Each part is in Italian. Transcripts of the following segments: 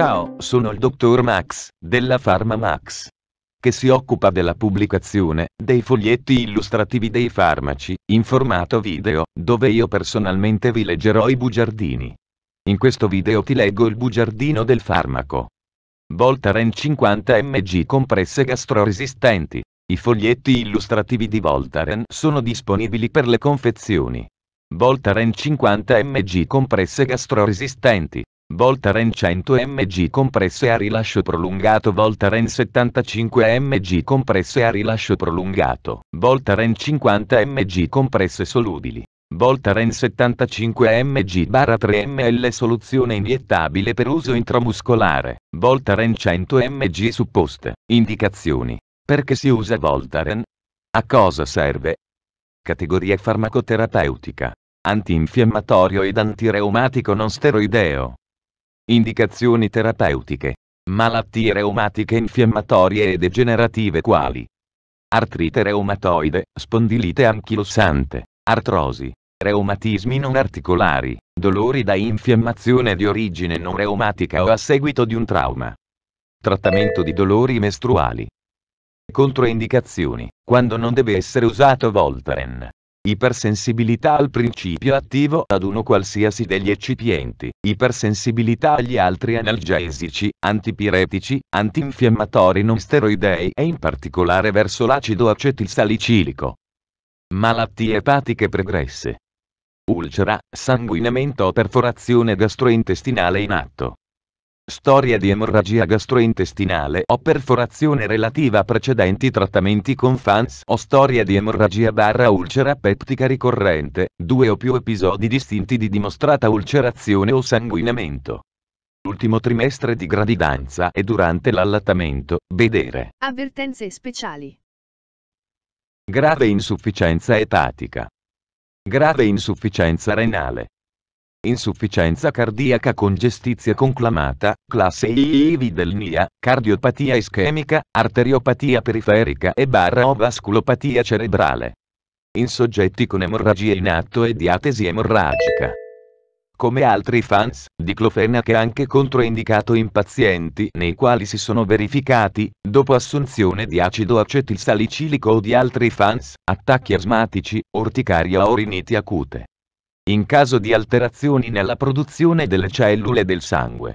Ciao, sono il dottor Max, della Pharma Max che si occupa della pubblicazione dei foglietti illustrativi dei farmaci, in formato video, dove io personalmente vi leggerò i bugiardini. In questo video ti leggo il bugiardino del farmaco. Voltaren 50 mg compresse gastroresistenti. I foglietti illustrativi di Voltaren sono disponibili per le confezioni. Voltaren 50 mg compresse gastroresistenti. Volta REN 100 mg compresse a rilascio prolungato Volta REN 75 mg compresse a rilascio prolungato Volta REN 50 mg compresse solubili Volta REN 75 mg 3 ml soluzione iniettabile per uso intramuscolare Volta REN 100 mg supposte Indicazioni Perché si usa Volta REN? A cosa serve? Categoria farmacoterapeutica antinfiammatorio ed antireumatico non steroideo. Indicazioni terapeutiche. Malattie reumatiche infiammatorie e degenerative quali artrite reumatoide, spondilite anchilossante, artrosi, reumatismi non articolari, dolori da infiammazione di origine non reumatica o a seguito di un trauma. Trattamento di dolori mestruali. Controindicazioni, quando non deve essere usato Voltaren ipersensibilità al principio attivo ad uno qualsiasi degli eccipienti, ipersensibilità agli altri analgesici, antipiretici, antinfiammatori non steroidei e in particolare verso l'acido acetilsalicilico. Malattie epatiche pregresse. Ulcera, sanguinamento o perforazione gastrointestinale in atto storia di emorragia gastrointestinale o perforazione relativa a precedenti trattamenti con FANS o storia di emorragia barra ulcera peptica ricorrente, due o più episodi distinti di dimostrata ulcerazione o sanguinamento. L'ultimo trimestre di gravidanza e durante l'allattamento, vedere. Avvertenze speciali. Grave insufficienza epatica. Grave insufficienza renale insufficienza cardiaca congestizia conclamata, classe IV dell'NIA, cardiopatia ischemica, arteriopatia periferica e barra o vasculopatia cerebrale. In soggetti con emorragia in atto e diatesi emorragica. Come altri fans, diclofenac è anche controindicato in pazienti nei quali si sono verificati, dopo assunzione di acido acetilsalicilico o di altri fans, attacchi asmatici, orticaria o riniti acute in caso di alterazioni nella produzione delle cellule del sangue.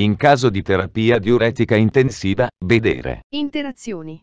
In caso di terapia diuretica intensiva, vedere. Interazioni.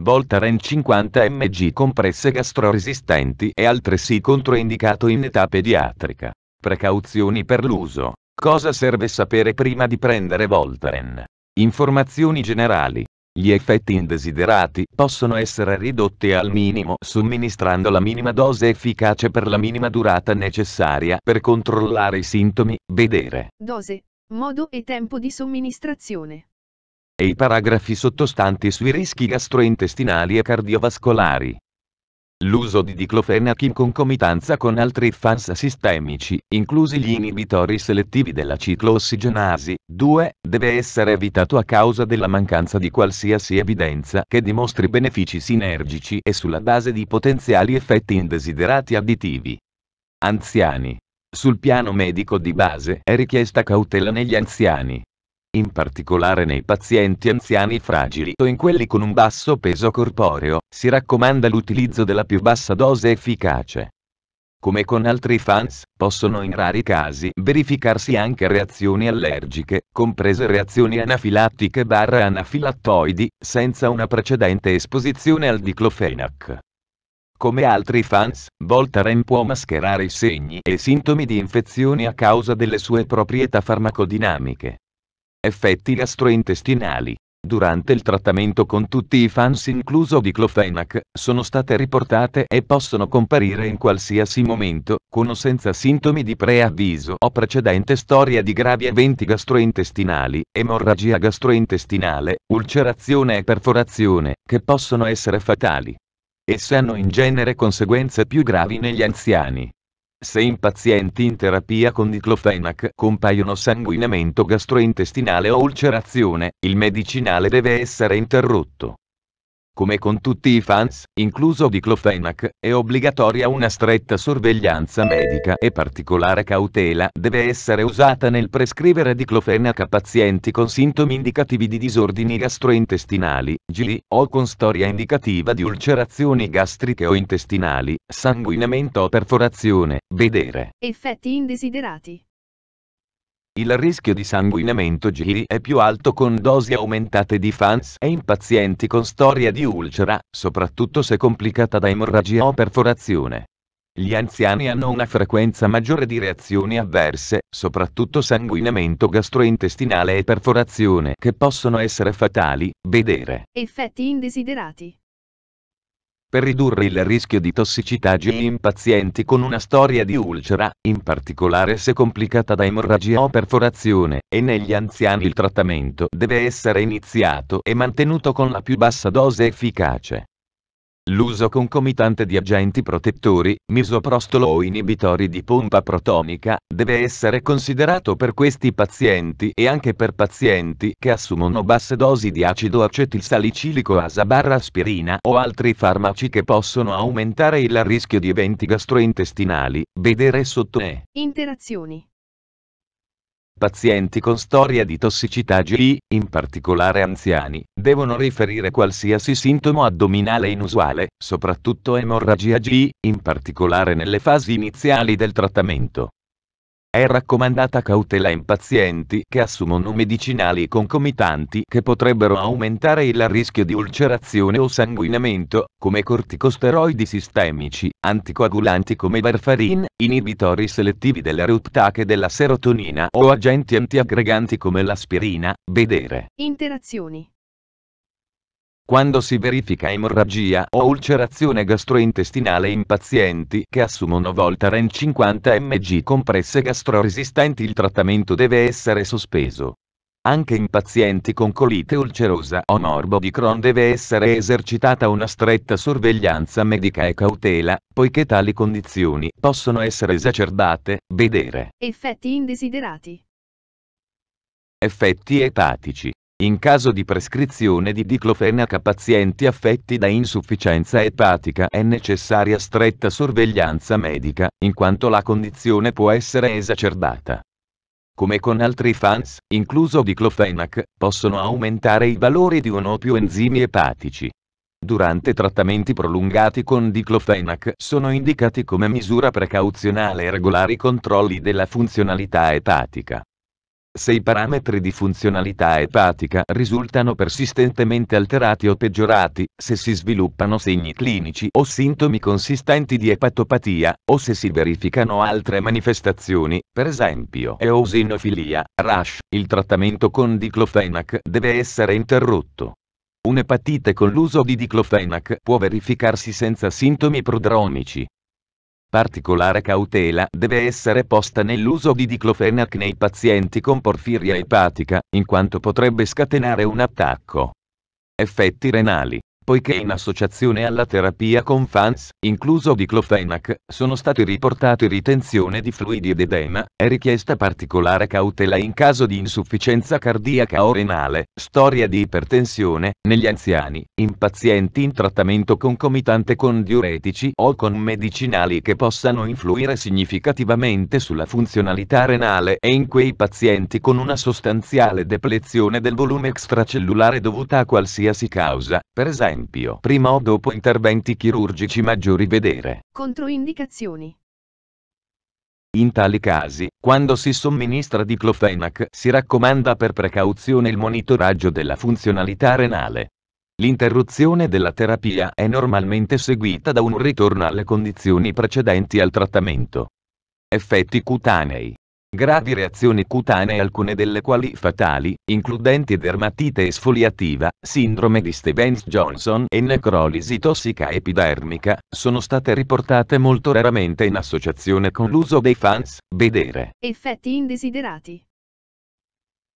Voltaren 50 mg compresse gastroresistenti è altresì controindicato in età pediatrica. Precauzioni per l'uso. Cosa serve sapere prima di prendere Voltaren? Informazioni generali. Gli effetti indesiderati possono essere ridotti al minimo somministrando la minima dose efficace per la minima durata necessaria per controllare i sintomi, vedere. Dose, modo e tempo di somministrazione. E i paragrafi sottostanti sui rischi gastrointestinali e cardiovascolari. L'uso di diclofenac in concomitanza con altri fans sistemici, inclusi gli inibitori selettivi della cicloossigenasi 2, deve essere evitato a causa della mancanza di qualsiasi evidenza che dimostri benefici sinergici e sulla base di potenziali effetti indesiderati additivi. Anziani. Sul piano medico di base è richiesta cautela negli anziani in particolare nei pazienti anziani fragili o in quelli con un basso peso corporeo, si raccomanda l'utilizzo della più bassa dose efficace. Come con altri fans, possono in rari casi verificarsi anche reazioni allergiche, comprese reazioni anafilattiche barra anafilattoidi, senza una precedente esposizione al diclofenac. Come altri fans, Voltaren può mascherare i segni e i sintomi di infezioni a causa delle sue proprietà farmacodinamiche. Effetti gastrointestinali. Durante il trattamento con tutti i fans incluso di Clofenac, sono state riportate e possono comparire in qualsiasi momento, con o senza sintomi di preavviso o precedente storia di gravi eventi gastrointestinali, emorragia gastrointestinale, ulcerazione e perforazione, che possono essere fatali. Esse hanno in genere conseguenze più gravi negli anziani. Se in pazienti in terapia con diclofenac compaiono sanguinamento gastrointestinale o ulcerazione, il medicinale deve essere interrotto. Come con tutti i fans, incluso diclofenac, è obbligatoria una stretta sorveglianza medica e particolare cautela deve essere usata nel prescrivere diclofenac a pazienti con sintomi indicativi di disordini gastrointestinali, GI, o con storia indicativa di ulcerazioni gastriche o intestinali, sanguinamento o perforazione, vedere. Effetti indesiderati. Il rischio di sanguinamento GI è più alto con dosi aumentate di FANS e in pazienti con storia di ulcera, soprattutto se complicata da emorragia o perforazione. Gli anziani hanno una frequenza maggiore di reazioni avverse, soprattutto sanguinamento gastrointestinale e perforazione che possono essere fatali, vedere. Effetti indesiderati per ridurre il rischio di tossicità G in pazienti con una storia di ulcera, in particolare se complicata da emorragia o perforazione, e negli anziani il trattamento deve essere iniziato e mantenuto con la più bassa dose efficace. L'uso concomitante di agenti protettori, misoprostolo o inibitori di pompa protonica, deve essere considerato per questi pazienti e anche per pazienti che assumono basse dosi di acido acetilsalicilico asa aspirina o altri farmaci che possono aumentare il rischio di eventi gastrointestinali, vedere sotto E. Interazioni Pazienti con storia di tossicità GI, in particolare anziani, devono riferire qualsiasi sintomo addominale inusuale, soprattutto emorragia GI, in particolare nelle fasi iniziali del trattamento. È raccomandata cautela in pazienti che assumono medicinali concomitanti che potrebbero aumentare il rischio di ulcerazione o sanguinamento, come corticosteroidi sistemici, anticoagulanti come varfarin, inibitori selettivi della ruptac e della serotonina o agenti antiaggreganti come l'aspirina, vedere. Interazioni quando si verifica emorragia o ulcerazione gastrointestinale in pazienti che assumono Voltaren 50 mg compresse gastroresistenti il trattamento deve essere sospeso. Anche in pazienti con colite ulcerosa o morbo di Crohn deve essere esercitata una stretta sorveglianza medica e cautela, poiché tali condizioni possono essere esacerbate, vedere. Effetti indesiderati. Effetti epatici in caso di prescrizione di diclofenac a pazienti affetti da insufficienza epatica è necessaria stretta sorveglianza medica, in quanto la condizione può essere esacerbata. Come con altri fans, incluso diclofenac, possono aumentare i valori di uno o più enzimi epatici. Durante trattamenti prolungati con diclofenac sono indicati come misura precauzionale regolari controlli della funzionalità epatica se i parametri di funzionalità epatica risultano persistentemente alterati o peggiorati, se si sviluppano segni clinici o sintomi consistenti di epatopatia, o se si verificano altre manifestazioni, per esempio eosinofilia, rash, il trattamento con diclofenac deve essere interrotto. Un'epatite con l'uso di diclofenac può verificarsi senza sintomi prodromici, Particolare cautela deve essere posta nell'uso di diclofenac nei pazienti con porfiria epatica, in quanto potrebbe scatenare un attacco. Effetti renali poiché in associazione alla terapia con FANS, incluso diclofenac, sono stati riportati ritenzione di fluidi ed edema, è richiesta particolare cautela in caso di insufficienza cardiaca o renale, storia di ipertensione, negli anziani, in pazienti in trattamento concomitante con diuretici o con medicinali che possano influire significativamente sulla funzionalità renale e in quei pazienti con una sostanziale deplezione del volume extracellulare dovuta a qualsiasi causa, per esempio esempio prima o dopo interventi chirurgici maggiori vedere. Controindicazioni. In tali casi, quando si somministra diclofenac si raccomanda per precauzione il monitoraggio della funzionalità renale. L'interruzione della terapia è normalmente seguita da un ritorno alle condizioni precedenti al trattamento. Effetti cutanei gravi reazioni cutanee alcune delle quali fatali, includenti dermatite esfoliativa, sindrome di Stevens-Johnson e necrolisi tossica epidermica, sono state riportate molto raramente in associazione con l'uso dei fans, vedere. Effetti indesiderati.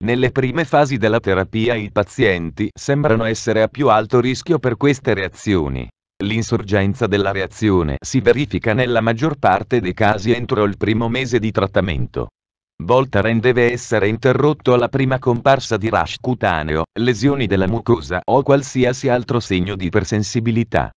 Nelle prime fasi della terapia i pazienti sembrano essere a più alto rischio per queste reazioni. L'insorgenza della reazione si verifica nella maggior parte dei casi entro il primo mese di trattamento. Voltaren deve essere interrotto alla prima comparsa di rash cutaneo, lesioni della mucosa o qualsiasi altro segno di ipersensibilità.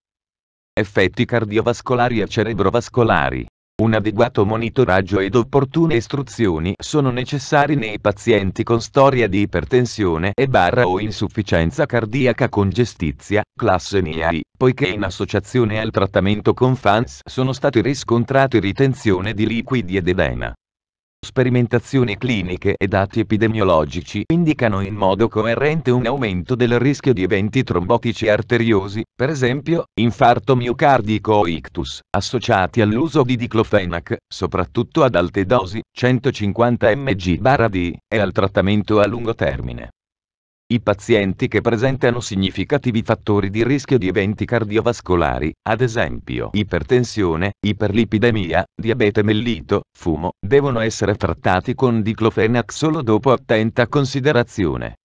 Effetti cardiovascolari e cerebrovascolari. Un adeguato monitoraggio ed opportune istruzioni sono necessari nei pazienti con storia di ipertensione e barra o insufficienza cardiaca congestizia, classe NIAI, poiché in associazione al trattamento con FANS sono stati riscontrati ritenzione di liquidi ed edema. Sperimentazioni cliniche e dati epidemiologici indicano in modo coerente un aumento del rischio di eventi trombotici arteriosi, per esempio, infarto miocardico o ictus, associati all'uso di diclofenac, soprattutto ad alte dosi, 150 mg/d, e al trattamento a lungo termine. I pazienti che presentano significativi fattori di rischio di eventi cardiovascolari, ad esempio ipertensione, iperlipidemia, diabete mellito, fumo, devono essere trattati con diclofenac solo dopo attenta considerazione.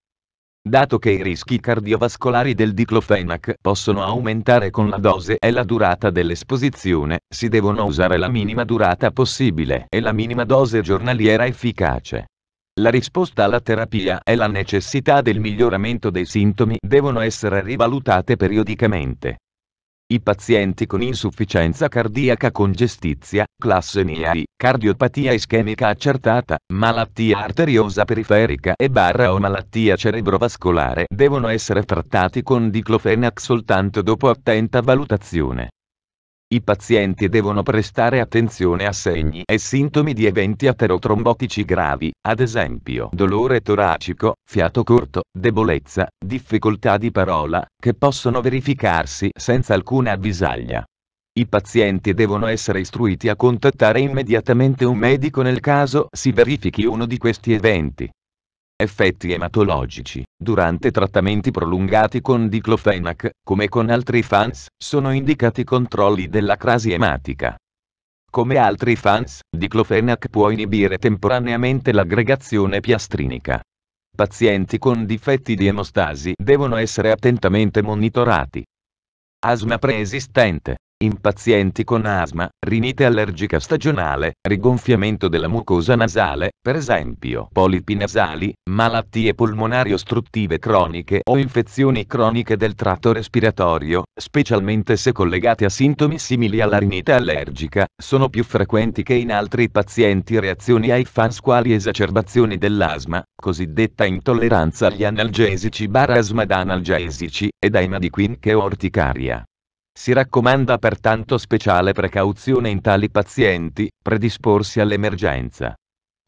Dato che i rischi cardiovascolari del diclofenac possono aumentare con la dose e la durata dell'esposizione, si devono usare la minima durata possibile e la minima dose giornaliera efficace. La risposta alla terapia e la necessità del miglioramento dei sintomi devono essere rivalutate periodicamente. I pazienti con insufficienza cardiaca congestizia, classe NIAI, cardiopatia ischemica accertata, malattia arteriosa periferica e barra o malattia cerebrovascolare devono essere trattati con diclofenac soltanto dopo attenta valutazione. I pazienti devono prestare attenzione a segni e sintomi di eventi aterotrombotici gravi, ad esempio dolore toracico, fiato corto, debolezza, difficoltà di parola, che possono verificarsi senza alcuna avvisaglia. I pazienti devono essere istruiti a contattare immediatamente un medico nel caso si verifichi uno di questi eventi effetti ematologici. Durante trattamenti prolungati con diclofenac, come con altri fans, sono indicati controlli della crasi ematica. Come altri fans, diclofenac può inibire temporaneamente l'aggregazione piastrinica. Pazienti con difetti di emostasi devono essere attentamente monitorati. Asma preesistente in pazienti con asma, rinite allergica stagionale, rigonfiamento della mucosa nasale, per esempio polipi nasali, malattie polmonari ostruttive croniche o infezioni croniche del tratto respiratorio, specialmente se collegate a sintomi simili alla rinite allergica, sono più frequenti che in altri pazienti reazioni ai fans quali esacerbazioni dell'asma, cosiddetta intolleranza agli analgesici barra asma da analgesici, edaima di Quinche orticaria. Si raccomanda pertanto speciale precauzione in tali pazienti, predisporsi all'emergenza.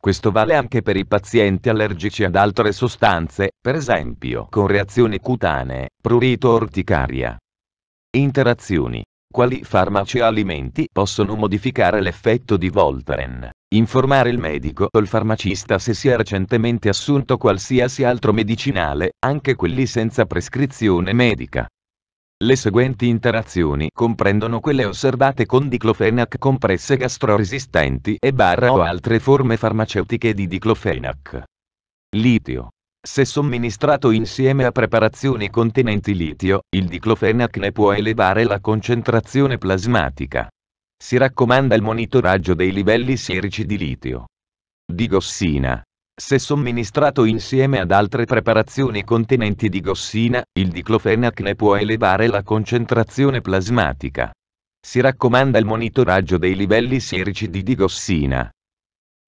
Questo vale anche per i pazienti allergici ad altre sostanze, per esempio con reazioni cutanee, prurito orticaria. Interazioni. Quali farmaci e alimenti possono modificare l'effetto di Voltaren? Informare il medico o il farmacista se si è recentemente assunto qualsiasi altro medicinale, anche quelli senza prescrizione medica. Le seguenti interazioni comprendono quelle osservate con diclofenac compresse gastroresistenti e barra o altre forme farmaceutiche di diclofenac. Litio. Se somministrato insieme a preparazioni contenenti litio, il diclofenac ne può elevare la concentrazione plasmatica. Si raccomanda il monitoraggio dei livelli sierici di litio. Digossina. Se somministrato insieme ad altre preparazioni contenenti digossina, il diclofenac ne può elevare la concentrazione plasmatica. Si raccomanda il monitoraggio dei livelli sierici di digossina.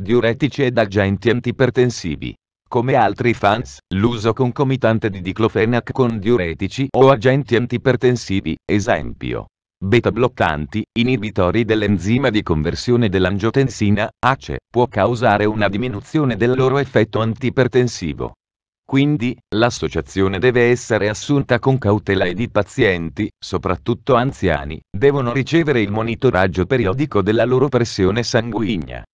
Diuretici ed agenti antipertensivi. Come altri fans, l'uso concomitante di diclofenac con diuretici o agenti antipertensivi, esempio beta bloccanti, inibitori dell'enzima di conversione dell'angiotensina, ACE, può causare una diminuzione del loro effetto antipertensivo. Quindi, l'associazione deve essere assunta con cautela ed i pazienti, soprattutto anziani, devono ricevere il monitoraggio periodico della loro pressione sanguigna.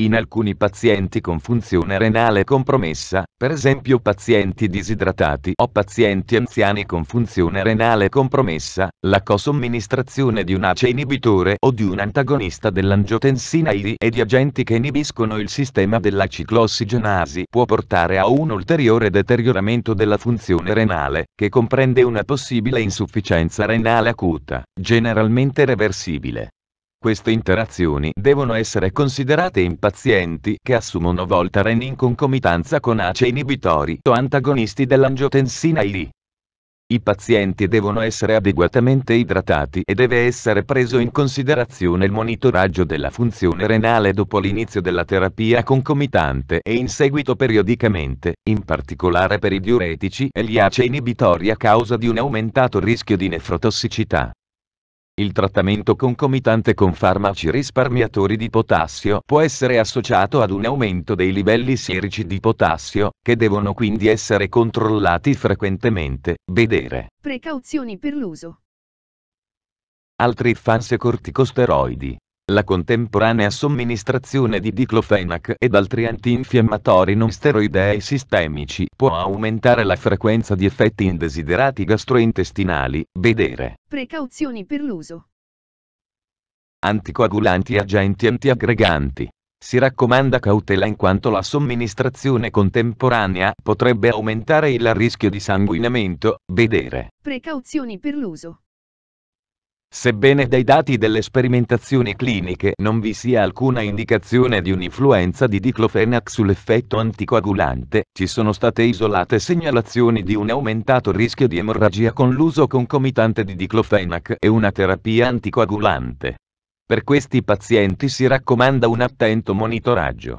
In alcuni pazienti con funzione renale compromessa, per esempio pazienti disidratati o pazienti anziani con funzione renale compromessa, la cosomministrazione di un ACE inibitore o di un antagonista dell'angiotensina I e di agenti che inibiscono il sistema della ciclossigenasi può portare a un ulteriore deterioramento della funzione renale, che comprende una possibile insufficienza renale acuta, generalmente reversibile. Queste interazioni devono essere considerate in pazienti che assumono Voltaren in concomitanza con ACE inibitori o antagonisti dell'angiotensina I. I pazienti devono essere adeguatamente idratati e deve essere preso in considerazione il monitoraggio della funzione renale dopo l'inizio della terapia concomitante e in seguito periodicamente, in particolare per i diuretici e gli ACE inibitori a causa di un aumentato rischio di nefrotossicità. Il trattamento concomitante con farmaci risparmiatori di potassio può essere associato ad un aumento dei livelli sierici di potassio, che devono quindi essere controllati frequentemente. Vedere. Precauzioni per l'uso. Altri fans corticosteroidi. La contemporanea somministrazione di diclofenac ed altri antinfiammatori non steroidei sistemici può aumentare la frequenza di effetti indesiderati gastrointestinali, vedere. Precauzioni per l'uso. Anticoagulanti e agenti antiaggreganti. Si raccomanda cautela in quanto la somministrazione contemporanea potrebbe aumentare il rischio di sanguinamento, vedere. Precauzioni per l'uso. Sebbene dai dati delle sperimentazioni cliniche non vi sia alcuna indicazione di un'influenza di diclofenac sull'effetto anticoagulante, ci sono state isolate segnalazioni di un aumentato rischio di emorragia con l'uso concomitante di diclofenac e una terapia anticoagulante. Per questi pazienti si raccomanda un attento monitoraggio.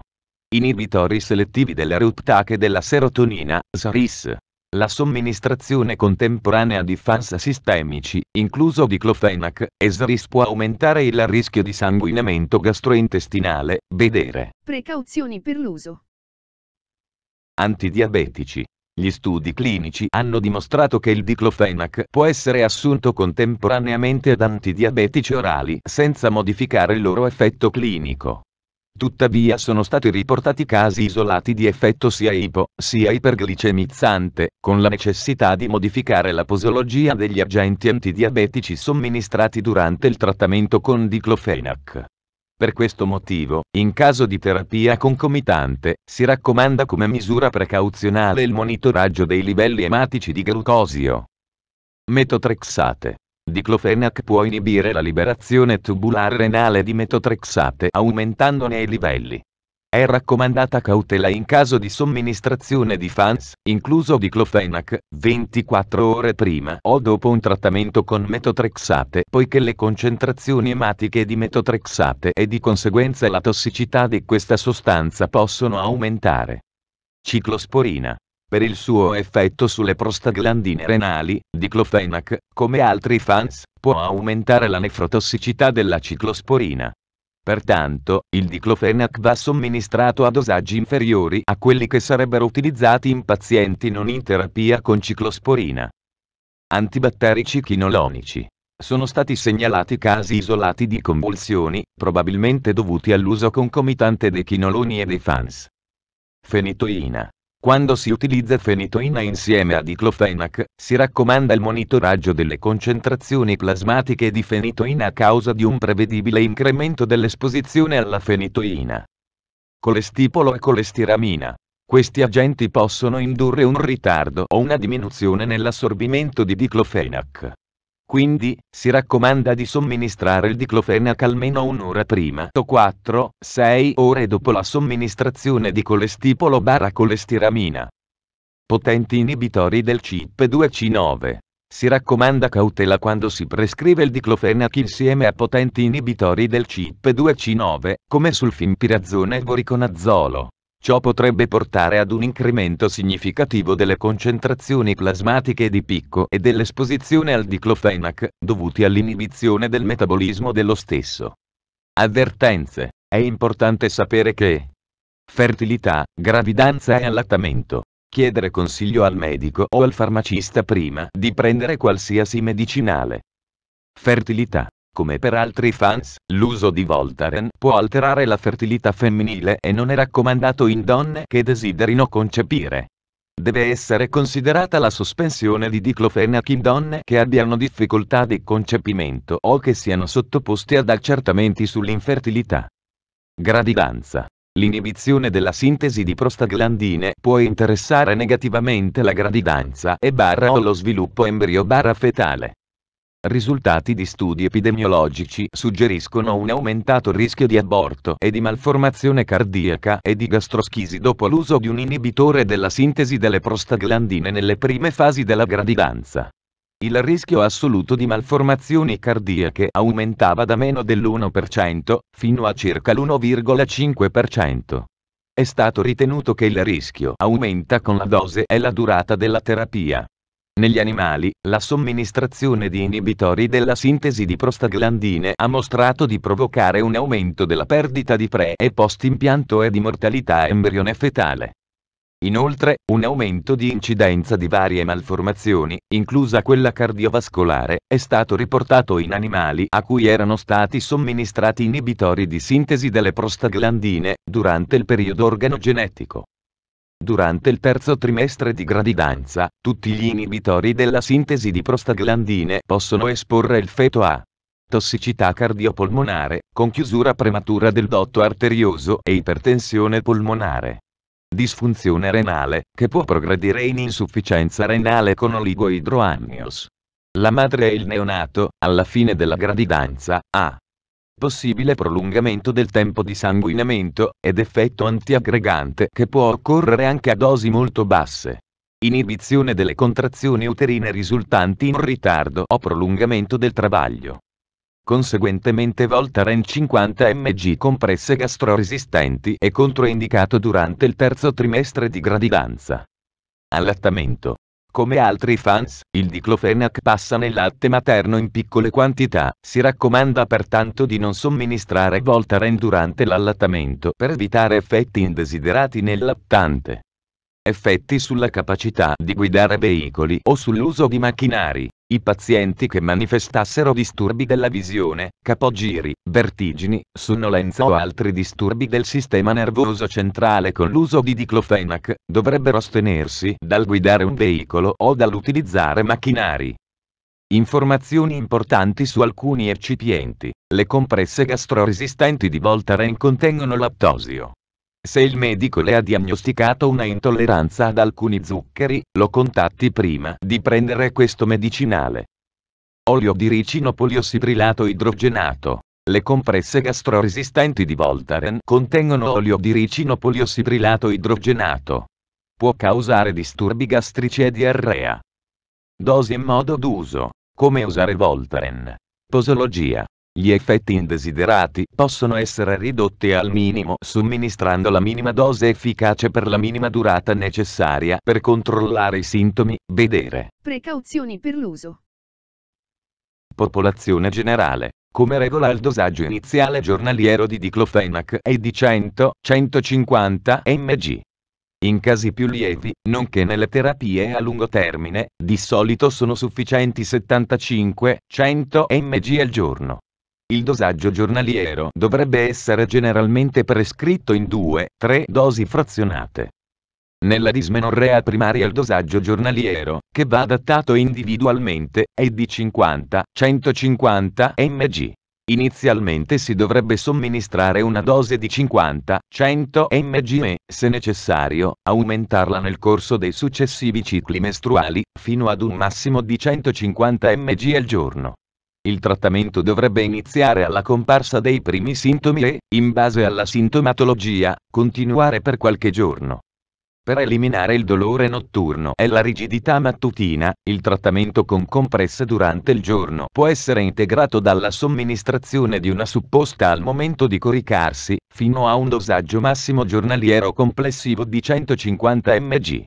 Inibitori selettivi della ruptac e della serotonina, SRIS. La somministrazione contemporanea di fans sistemici, incluso diclofenac, esaris può aumentare il rischio di sanguinamento gastrointestinale, vedere. Precauzioni per l'uso. Antidiabetici. Gli studi clinici hanno dimostrato che il diclofenac può essere assunto contemporaneamente ad antidiabetici orali senza modificare il loro effetto clinico. Tuttavia sono stati riportati casi isolati di effetto sia ipo, sia iperglicemizzante, con la necessità di modificare la posologia degli agenti antidiabetici somministrati durante il trattamento con diclofenac. Per questo motivo, in caso di terapia concomitante, si raccomanda come misura precauzionale il monitoraggio dei livelli ematici di glucosio. Metotrexate Diclofenac può inibire la liberazione tubulare renale di metotrexate aumentandone i livelli. È raccomandata cautela in caso di somministrazione di FANS, incluso diclofenac, 24 ore prima o dopo un trattamento con metotrexate, poiché le concentrazioni ematiche di metotrexate e di conseguenza la tossicità di questa sostanza possono aumentare. Ciclosporina per il suo effetto sulle prostaglandine renali, diclofenac, come altri fans, può aumentare la nefrotossicità della ciclosporina. Pertanto, il diclofenac va somministrato a dosaggi inferiori a quelli che sarebbero utilizzati in pazienti non in terapia con ciclosporina. Antibatterici chinolonici. Sono stati segnalati casi isolati di convulsioni, probabilmente dovuti all'uso concomitante dei chinoloni e dei fans. Fenitoina. Quando si utilizza fenitoina insieme a diclofenac, si raccomanda il monitoraggio delle concentrazioni plasmatiche di fenitoina a causa di un prevedibile incremento dell'esposizione alla fenitoina. Colestipolo e colestiramina. Questi agenti possono indurre un ritardo o una diminuzione nell'assorbimento di diclofenac. Quindi, si raccomanda di somministrare il diclofenac almeno un'ora prima o 4-6 ore dopo la somministrazione di colestipolo barra colestiramina. Potenti inibitori del cip 2 c 9 Si raccomanda cautela quando si prescrive il diclofenac insieme a potenti inibitori del cip 2 c 9 come sulfimpirazone e voriconazolo. Ciò potrebbe portare ad un incremento significativo delle concentrazioni plasmatiche di picco e dell'esposizione al diclofenac, dovuti all'inibizione del metabolismo dello stesso. Avvertenze. È importante sapere che fertilità, gravidanza e allattamento. Chiedere consiglio al medico o al farmacista prima di prendere qualsiasi medicinale. Fertilità. Come per altri fans, l'uso di Voltaren può alterare la fertilità femminile e non è raccomandato in donne che desiderino concepire. Deve essere considerata la sospensione di diclofenac in donne che abbiano difficoltà di concepimento o che siano sottoposte ad accertamenti sull'infertilità. Gradidanza. L'inibizione della sintesi di prostaglandine può interessare negativamente la gradidanza e barra o lo sviluppo embrio barra fetale. Risultati di studi epidemiologici suggeriscono un aumentato rischio di aborto e di malformazione cardiaca e di gastroschisi dopo l'uso di un inibitore della sintesi delle prostaglandine nelle prime fasi della gravidanza. Il rischio assoluto di malformazioni cardiache aumentava da meno dell'1% fino a circa l'1,5%. È stato ritenuto che il rischio aumenta con la dose e la durata della terapia. Negli animali, la somministrazione di inibitori della sintesi di prostaglandine ha mostrato di provocare un aumento della perdita di pre e post impianto e di mortalità embrione fetale. Inoltre, un aumento di incidenza di varie malformazioni, inclusa quella cardiovascolare, è stato riportato in animali a cui erano stati somministrati inibitori di sintesi delle prostaglandine, durante il periodo organogenetico. Durante il terzo trimestre di gravidanza, tutti gli inibitori della sintesi di prostaglandine possono esporre il feto a tossicità cardiopolmonare, con chiusura prematura del dotto arterioso e ipertensione polmonare. Disfunzione renale, che può progredire in insufficienza renale con oligoidroamnios. La madre e il neonato, alla fine della gravidanza, ha possibile prolungamento del tempo di sanguinamento, ed effetto antiaggregante che può occorrere anche a dosi molto basse. Inibizione delle contrazioni uterine risultanti in ritardo o prolungamento del travaglio. Conseguentemente Voltaren 50 mg compresse gastroresistenti e controindicato durante il terzo trimestre di gravidanza allattamento. Come altri fans, il diclofenac passa nel latte materno in piccole quantità, si raccomanda pertanto di non somministrare Voltaren durante l'allattamento per evitare effetti indesiderati nel lattante. Effetti sulla capacità di guidare veicoli o sull'uso di macchinari. I pazienti che manifestassero disturbi della visione, capogiri, vertigini, sonnolenza o altri disturbi del sistema nervoso centrale con l'uso di diclofenac, dovrebbero astenersi dal guidare un veicolo o dall'utilizzare macchinari. Informazioni importanti su alcuni eccipienti. Le compresse gastroresistenti di Voltaren contengono lattosio. Se il medico le ha diagnosticato una intolleranza ad alcuni zuccheri, lo contatti prima di prendere questo medicinale. Olio di ricino poliossiprilato idrogenato. Le compresse gastroresistenti di Voltaren contengono olio di ricino poliossiprilato idrogenato. Può causare disturbi gastrici e diarrea. Dosi e modo d'uso. Come usare Voltaren. Posologia. Gli effetti indesiderati possono essere ridotti al minimo somministrando la minima dose efficace per la minima durata necessaria per controllare i sintomi, vedere. Precauzioni per l'uso. Popolazione generale. Come regola il dosaggio iniziale giornaliero di diclofenac è di 100-150 mg. In casi più lievi, nonché nelle terapie a lungo termine, di solito sono sufficienti 75-100 mg al giorno. Il dosaggio giornaliero dovrebbe essere generalmente prescritto in 2-3 dosi frazionate. Nella dismenorrea primaria il dosaggio giornaliero, che va adattato individualmente, è di 50-150 mg. Inizialmente si dovrebbe somministrare una dose di 50-100 mg e, se necessario, aumentarla nel corso dei successivi cicli mestruali, fino ad un massimo di 150 mg al giorno. Il trattamento dovrebbe iniziare alla comparsa dei primi sintomi e, in base alla sintomatologia, continuare per qualche giorno. Per eliminare il dolore notturno e la rigidità mattutina, il trattamento con compresse durante il giorno può essere integrato dalla somministrazione di una supposta al momento di coricarsi, fino a un dosaggio massimo giornaliero complessivo di 150 mg.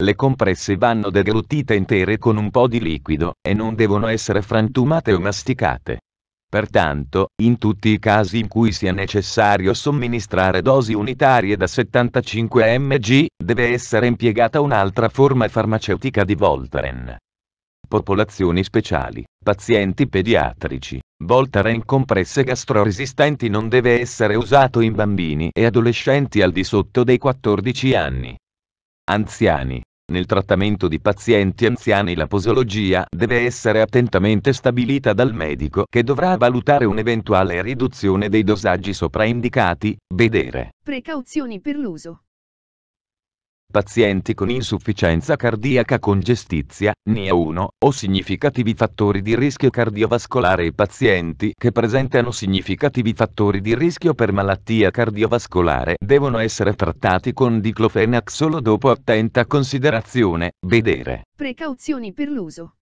Le compresse vanno deglutite intere con un po' di liquido, e non devono essere frantumate o masticate. Pertanto, in tutti i casi in cui sia necessario somministrare dosi unitarie da 75 mg, deve essere impiegata un'altra forma farmaceutica di Voltaren. Popolazioni speciali, pazienti pediatrici. Voltaren compresse gastroresistenti non deve essere usato in bambini e adolescenti al di sotto dei 14 anni. Anziani, nel trattamento di pazienti anziani la posologia deve essere attentamente stabilita dal medico che dovrà valutare un'eventuale riduzione dei dosaggi sopraindicati, vedere. Precauzioni per l'uso. Pazienti con insufficienza cardiaca congestizia, NIA1, o significativi fattori di rischio cardiovascolare e pazienti che presentano significativi fattori di rischio per malattia cardiovascolare devono essere trattati con diclofenac solo dopo attenta considerazione, vedere. Precauzioni per l'uso.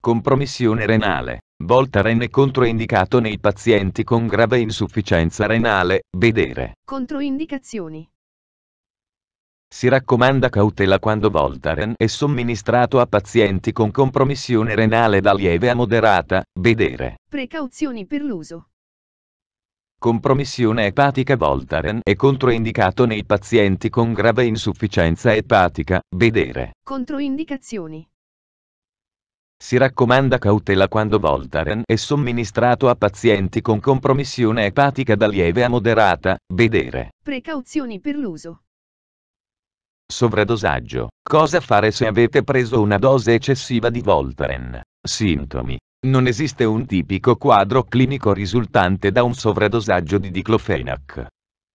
Compromissione renale. Volta rene controindicato nei pazienti con grave insufficienza renale, vedere. Controindicazioni si raccomanda cautela quando Voltaren è somministrato a pazienti con compromissione renale da lieve a moderata, vedere. Precauzioni per l'uso. Compromissione epatica Voltaren è controindicato nei pazienti con grave insufficienza epatica, vedere. Controindicazioni. Si raccomanda cautela quando Voltaren è somministrato a pazienti con compromissione epatica da lieve a moderata, vedere. Precauzioni per l'uso. Sovradosaggio. Cosa fare se avete preso una dose eccessiva di Voltaren? Sintomi. Non esiste un tipico quadro clinico risultante da un sovradosaggio di diclofenac.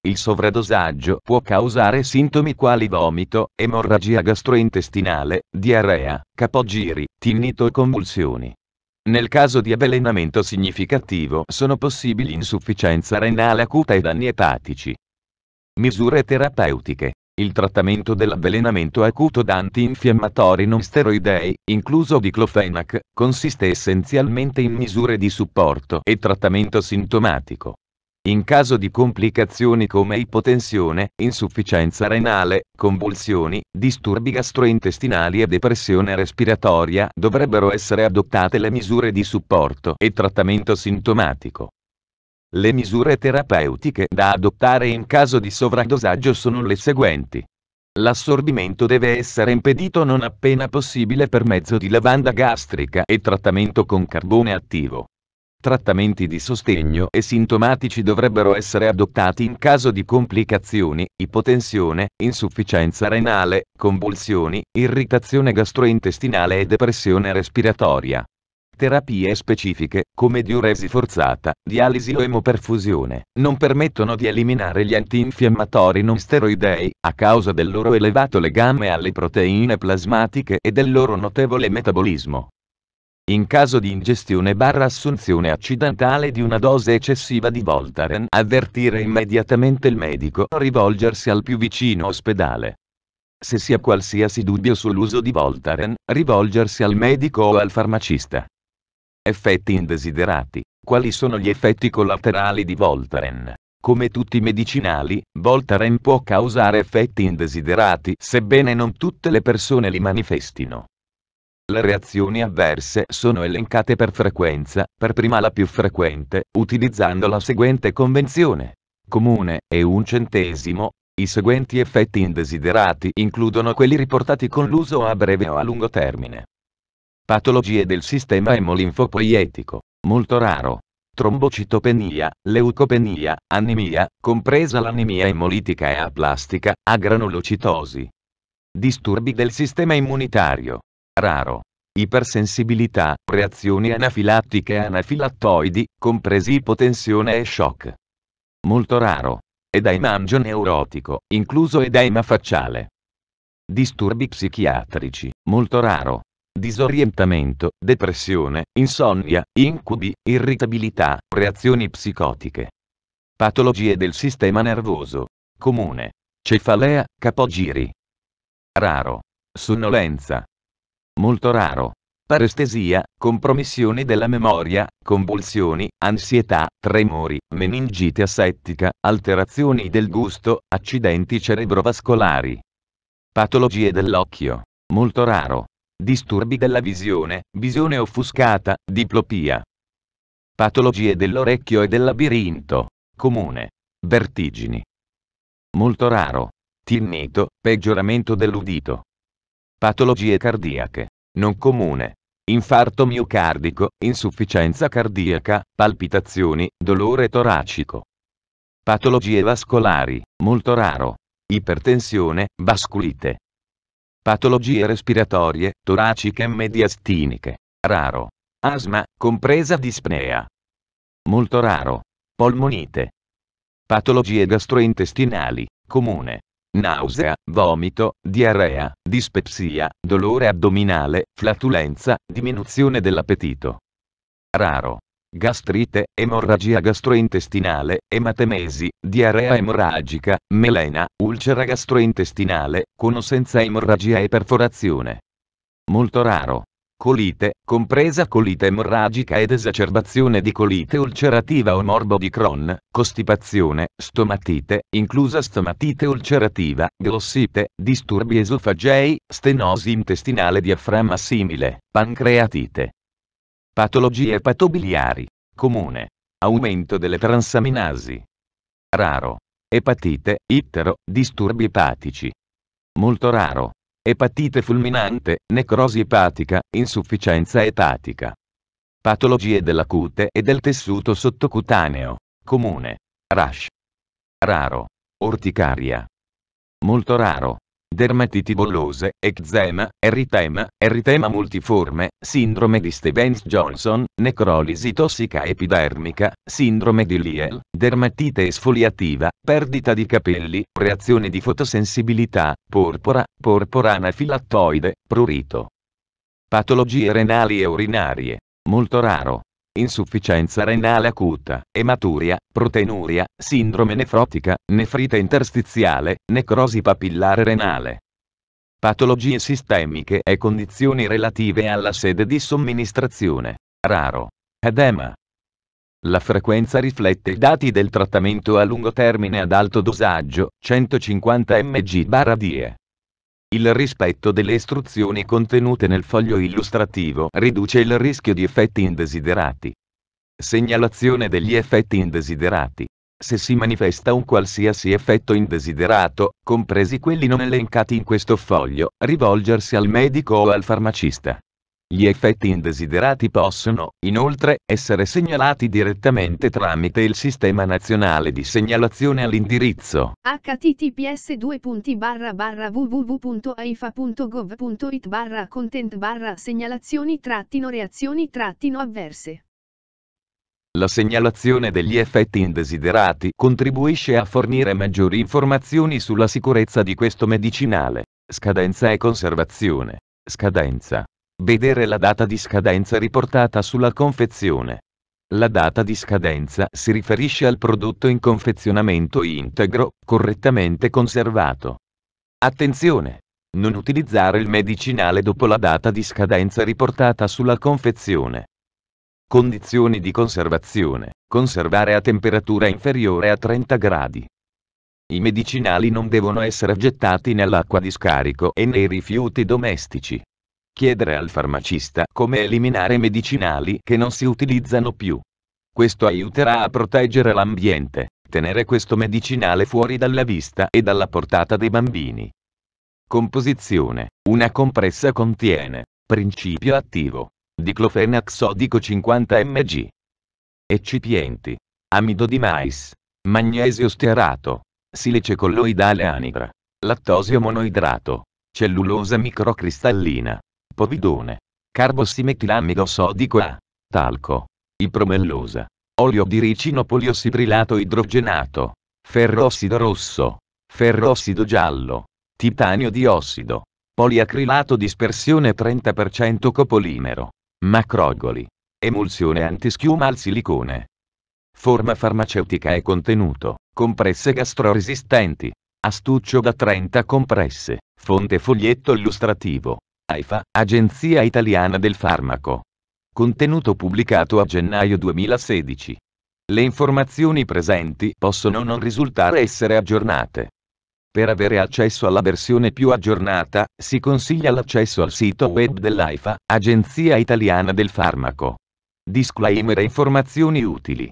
Il sovradosaggio può causare sintomi quali vomito, emorragia gastrointestinale, diarrea, capogiri, tinnito e convulsioni. Nel caso di avvelenamento significativo sono possibili insufficienza renale acuta e danni epatici. Misure terapeutiche il trattamento dell'avvelenamento acuto da antinfiammatori non steroidei, incluso diclofenac, consiste essenzialmente in misure di supporto e trattamento sintomatico. In caso di complicazioni come ipotensione, insufficienza renale, convulsioni, disturbi gastrointestinali e depressione respiratoria dovrebbero essere adottate le misure di supporto e trattamento sintomatico. Le misure terapeutiche da adottare in caso di sovradosaggio sono le seguenti. L'assorbimento deve essere impedito non appena possibile per mezzo di lavanda gastrica e trattamento con carbone attivo. Trattamenti di sostegno e sintomatici dovrebbero essere adottati in caso di complicazioni, ipotensione, insufficienza renale, convulsioni, irritazione gastrointestinale e depressione respiratoria. Terapie specifiche, come diuresi forzata, dialisi o emoperfusione, non permettono di eliminare gli antinfiammatori non steroidei, a causa del loro elevato legame alle proteine plasmatiche e del loro notevole metabolismo. In caso di ingestione barra assunzione accidentale di una dose eccessiva di Voltaren, avvertire immediatamente il medico o rivolgersi al più vicino ospedale. Se si ha qualsiasi dubbio sull'uso di Voltaren, rivolgersi al medico o al farmacista. Effetti indesiderati. Quali sono gli effetti collaterali di Voltaren? Come tutti i medicinali, Voltaren può causare effetti indesiderati sebbene non tutte le persone li manifestino. Le reazioni avverse sono elencate per frequenza, per prima la più frequente, utilizzando la seguente convenzione. Comune, e un centesimo. I seguenti effetti indesiderati includono quelli riportati con l'uso a breve o a lungo termine. Patologie del sistema emolinfopoietico. Molto raro. Trombocitopenia, leucopenia, anemia, compresa l'anemia emolitica e aplastica, agranulocitosi. Disturbi del sistema immunitario. Raro. Ipersensibilità, reazioni anafilattiche e anafilattoidi, compresi ipotensione e shock. Molto raro. Edema angioneurotico, incluso edema facciale. Disturbi psichiatrici, molto raro disorientamento, depressione, insonnia, incubi, irritabilità, reazioni psicotiche. Patologie del sistema nervoso. Comune. Cefalea, capogiri. Raro. Sonnolenza. Molto raro. Parestesia, compromissione della memoria, convulsioni, ansietà, tremori, meningite asettica, alterazioni del gusto, accidenti cerebrovascolari. Patologie dell'occhio. Molto raro disturbi della visione, visione offuscata, diplopia. Patologie dell'orecchio e del labirinto. Comune. Vertigini. Molto raro. Tinnito, peggioramento dell'udito. Patologie cardiache. Non comune. Infarto miocardico, insufficienza cardiaca, palpitazioni, dolore toracico. Patologie vascolari, molto raro. Ipertensione, vasculite patologie respiratorie, toraciche e mediastiniche. Raro. Asma, compresa dispnea. Molto raro. Polmonite. Patologie gastrointestinali, comune. Nausea, vomito, diarrea, dispepsia, dolore addominale, flatulenza, diminuzione dell'appetito. Raro gastrite, emorragia gastrointestinale, ematemesi, diarrea emorragica, melena, ulcera gastrointestinale, con o senza emorragia e perforazione. Molto raro. Colite, compresa colite emorragica ed esacerbazione di colite ulcerativa o morbo di Crohn, costipazione, stomatite, inclusa stomatite ulcerativa, glossite, disturbi esofagei, stenosi intestinale diaframma simile, pancreatite. Patologie epatobiliari. Comune. Aumento delle transaminasi. Raro. Epatite, ittero, disturbi epatici. Molto raro. Epatite fulminante, necrosi epatica, insufficienza epatica. Patologie della cute e del tessuto sottocutaneo. Comune. Rash. Raro. Orticaria. Molto raro dermatiti bollose, eczema, eritema, eritema multiforme, sindrome di Stevens-Johnson, necrolisi tossica epidermica, sindrome di Liel, dermatite esfoliativa, perdita di capelli, reazione di fotosensibilità, porpora, porpora anafilattoide, prurito. Patologie renali e urinarie. Molto raro insufficienza renale acuta, ematuria, proteinuria, sindrome nefrotica, nefrite interstiziale, necrosi papillare renale. Patologie sistemiche e condizioni relative alla sede di somministrazione. Raro. Edema. La frequenza riflette i dati del trattamento a lungo termine ad alto dosaggio, 150 mg/die. Il rispetto delle istruzioni contenute nel foglio illustrativo riduce il rischio di effetti indesiderati. Segnalazione degli effetti indesiderati. Se si manifesta un qualsiasi effetto indesiderato, compresi quelli non elencati in questo foglio, rivolgersi al medico o al farmacista. Gli effetti indesiderati possono, inoltre, essere segnalati direttamente tramite il Sistema Nazionale di Segnalazione all'indirizzo https www.aifa.gov.it content segnalazioni reazioni avverse. La segnalazione degli effetti indesiderati contribuisce a fornire maggiori informazioni sulla sicurezza di questo medicinale. Scadenza e conservazione. Scadenza. Vedere la data di scadenza riportata sulla confezione. La data di scadenza si riferisce al prodotto in confezionamento integro, correttamente conservato. Attenzione! Non utilizzare il medicinale dopo la data di scadenza riportata sulla confezione. Condizioni di conservazione. Conservare a temperatura inferiore a 30 gradi. I medicinali non devono essere gettati nell'acqua di scarico e nei rifiuti domestici. Chiedere al farmacista come eliminare medicinali che non si utilizzano più. Questo aiuterà a proteggere l'ambiente, tenere questo medicinale fuori dalla vista e dalla portata dei bambini. Composizione. Una compressa contiene principio attivo, diclofenac sodico 50 mg. Eccipienti. Amido di mais, magnesio stearato, silice colloidale anidra, lattosio monoidrato, cellulosa microcristallina, povidone. sodico A. Talco. Ipromellosa. Olio di ricino poliossidrilato idrogenato. Ferrossido rosso. Ferrossido giallo. Titanio diossido. Poliacrilato dispersione 30% copolimero. Macrogoli. Emulsione antischiuma al silicone. Forma farmaceutica e contenuto. Compresse gastroresistenti. Astuccio da 30 compresse. Fonte foglietto illustrativo. AIFA, Agenzia Italiana del Farmaco. Contenuto pubblicato a gennaio 2016. Le informazioni presenti possono non risultare essere aggiornate. Per avere accesso alla versione più aggiornata, si consiglia l'accesso al sito web dell'AIFA, Agenzia Italiana del Farmaco. Disclaimer e informazioni utili.